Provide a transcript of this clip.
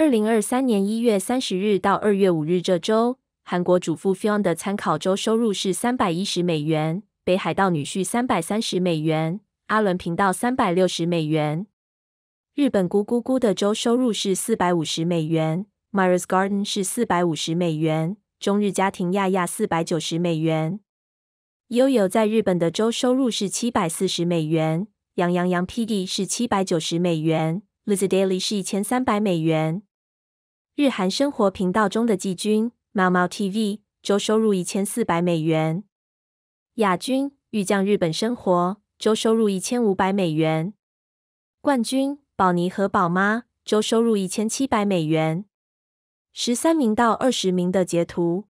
二零二三年一月三十日到二月五日这周，韩国主妇 Fiona 的参考周收入是三百一十美元，北海道女婿三百三十美元，阿伦频道三百六十美元，日本咕咕咕的周收入是四百五十美元 m y r i s Garden 是四百五十美元，中日家庭亚亚四百九十美元，悠悠在日本的周收入是七百四十美元，杨洋洋 PD 是七百九十美元，Liz Daily 是一千三百美元。日韩生活频道中的季军猫猫 TV 周收入一千四百美元，亚军御将日本生活周收入一千五百美元，冠军宝妮和宝妈周收入一千七百美元。十三名到二十名的截图。